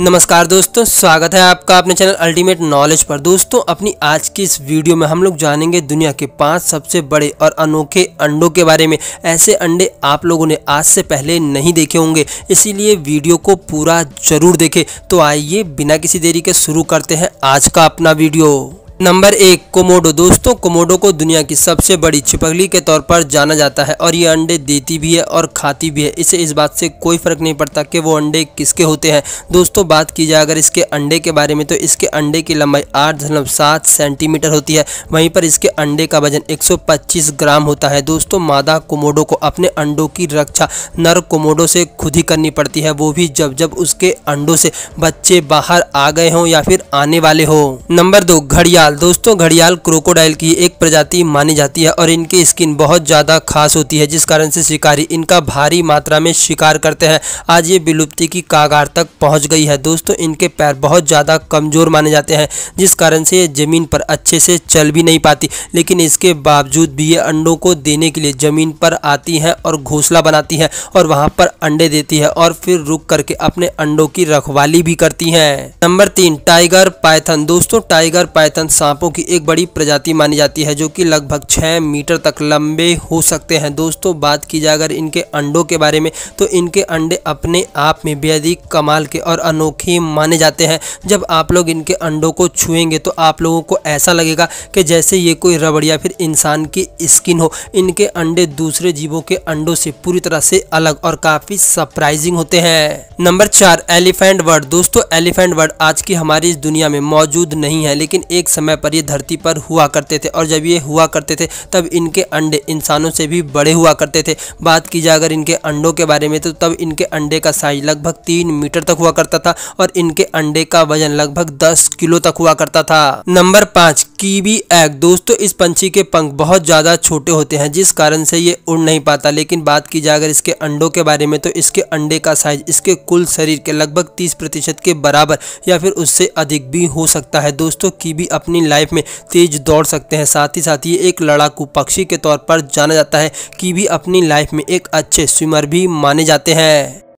नमस्कार दोस्तों स्वागत है आपका अपने चैनल अल्टीमेट नॉलेज पर दोस्तों अपनी आज की इस वीडियो में हम लोग जानेंगे दुनिया के पांच सबसे बड़े और अनोखे अंडों के बारे में ऐसे अंडे आप लोगों ने आज से पहले नहीं देखे होंगे इसीलिए वीडियो को पूरा जरूर देखें तो आइए बिना किसी देरी के शुरू करते हैं आज का अपना वीडियो नंबर एक कोमोडो दोस्तों कोमोडो को दुनिया की सबसे बड़ी छिपकली के तौर पर जाना जाता है और ये अंडे देती भी है और खाती भी है इसे इस बात से कोई फर्क नहीं पड़ता कि वो अंडे किसके होते हैं दोस्तों बात की जाए अगर इसके अंडे के बारे में तो इसके अंडे की लंबाई आठ दशमलव सात सेंटीमीटर होती है वहीं पर इसके अंडे का वजन एक सौ पच्चीस ग्राम होता है दोस्तों मादा कोमोडो को अपने अंडों की रक्षा नर कोमोडो से खुद ही करनी पड़ती है वो भी जब जब उसके अंडों से बच्चे बाहर आ गए हों या फिर आने वाले हों नंबर दो घड़ियाल घड़ियाल दोस्तों घड़ियाल क्रोकोडाइल की एक प्रजाति मानी जाती है और इनकी स्किन बहुत ज़्यादा खास होती है जिस कारण से शिकारी इनका भारी मात्रा में शिकार करते हैं आज ये विलुप्ति की कागार तक पहुंच गई है दोस्तों इनके पैर बहुत ज़्यादा कमज़ोर माने जाते हैं जिस कारण से ये ज़मीन पर अच्छे से चल भी नहीं पाती लेकिन इसके बावजूद भी ये अंडों को देने के लिए ज़मीन पर आती हैं और घोंसला बनाती हैं और वहाँ पर अंडे देती है और फिर रुक करके अपने अंडों की रखवाली भी करती हैं नंबर तीन टाइगर पायथन दोस्तों टाइगर पायथन सांपों की एक बड़ी प्रजाति मानी जाती है जो कि लगभग छः मीटर तक लंबे हो सकते हैं दोस्तों बात की जाए अगर इनके अंडों के बारे में तो इनके अंडे अपने आप में बेहद कमाल के और अनोखे माने जाते हैं जब आप लोग इनके अंडों को छुएंगे तो आप लोगों को ऐसा लगेगा कि जैसे ये कोई रबड़ या फिर इंसान की स्किन हो इनके अंडे दूसरे जीवों के अंडों से पूरी तरह से अलग और काफ़ी सरप्राइजिंग होते हैं नंबर चार एलिफेंट वर्ड दोस्तों एलिफेंट वर्ड आज की हमारी इस दुनिया में मौजूद नहीं है लेकिन एक समय समय पर ये धरती पर हुआ करते थे और जब ये हुआ करते थे तब इनके अंडे इंसानों से भी बड़े हुआ करते थे बात की जाए अगर इनके अंडों के बारे में तो तब इनके अंडे का साइज लगभग तीन मीटर तक हुआ करता था और इनके अंडे का वजन लगभग दस किलो तक हुआ करता था नंबर पाँच कीवी एग दोस्तों इस पंछी के पंख बहुत ज़्यादा छोटे होते हैं जिस कारण से ये उड़ नहीं पाता लेकिन बात की जाए अगर इसके अंडों के बारे में तो इसके अंडे का साइज इसके कुल शरीर के लगभग 30 प्रतिशत के बराबर या फिर उससे अधिक भी हो सकता है दोस्तों कीवी अपनी लाइफ में तेज दौड़ सकते हैं साथ ही साथ ये एक लड़ाकू पक्षी के तौर पर जाना जाता है कीवी अपनी लाइफ में एक अच्छे स्विमर भी माने जाते हैं